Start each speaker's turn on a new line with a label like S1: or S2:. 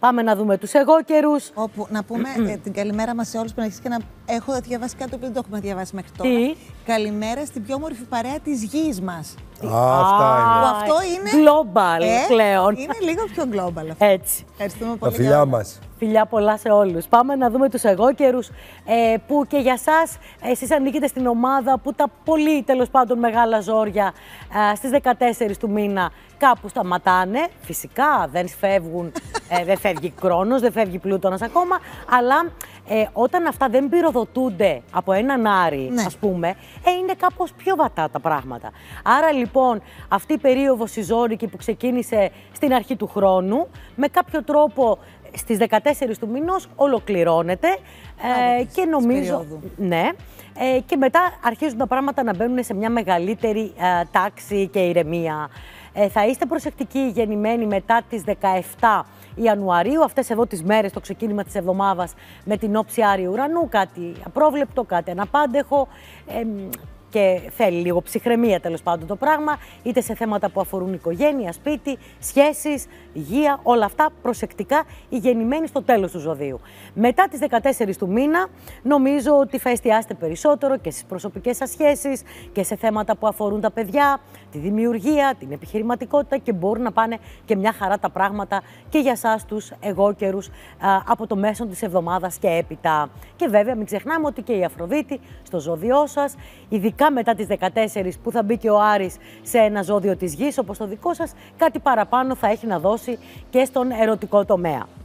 S1: Πάμε να δούμε τους εγώ καιρού. Όπου να πούμε ε, την καλημέρα μας σε όλους που και να έχω διαβάσει κάτι που δεν το έχουμε διαβάσει μέχρι τώρα. Τι? Καλημέρα στην πιο όμορφη παρέα της γης μας. αυτά είναι. αυτό είναι. Global ε, πλέον. Είναι λίγο πιο global αυτό. Έτσι. Ευχαριστούμε πολύ. Τα φιλιά μας. Φιλιά πολλά σε όλους. Πάμε να δούμε τους εγώ καιρού ε, που και για εσά, εσείς ανήκετε στην ομάδα που τα πολύ τέλος πάντων μεγάλα ζόρια ε, στις 14 του μήνα κάπου σταματάνε. Φυσικά δεν φεύγουν ε, δεν φεύγει χρόνος, δεν φεύγει πλούτονας ακόμα. Αλλά ε, όταν αυτά δεν πυροδοτούνται από έναν Άρη, ναι. ας πούμε, ε, είναι κάπως πιο βατά τα πράγματα. Άρα λοιπόν αυτή η περίοδος η που ξεκίνησε στην αρχή του χρόνου, με κάποιο τρόπο στις 14 του μηνός ολοκληρώνεται ε, και νομίζω... Ναι, ε, και μετά αρχίζουν τα πράγματα να μπαίνουν σε μια μεγαλύτερη ε, τάξη και ηρεμία. Ε, θα είστε προσεκτικοί γεννημένοι μετά τις 17 Ιανουαρίου, αυτές εδώ τις μέρες, το ξεκίνημα της εβδομάδας με την όψη Άρη Ουρανού, κάτι απρόβλεπτο, κάτι αναπάντεχο και θέλει λίγο ψυχραιμία τέλος πάντων το πράγμα, είτε σε θέματα που αφορούν οικογένεια, σπίτι, σχέσεις, υγεία, όλα αυτά προσεκτικά ή γεννημένοι στο τέλος του ζωδίου. Μετά τις 14 του μήνα, νομίζω ότι θα εστιάσετε περισσότερο και στις προσωπικές σας σχέσεις και σε θέματα που αφορούν τα παιδιά, τη δημιουργία, την επιχειρηματικότητα και μπορούν να πάνε και μια χαρά τα πράγματα και για εσά τους εγώκερους από το μέσο της εβδομάδας και έπειτα. Και βέβαια, μην ξεχνάμε ότι και η Αφροδίτη στο ζώδιό σας, ειδικά ειδικά μετά τις 14 που θα μπει και ο Άρης σε ένα ζώδιο της γης, όπως το δικό σας, κάτι παραπάνω θα έχει να δώσει και στον ερωτικό τομέα.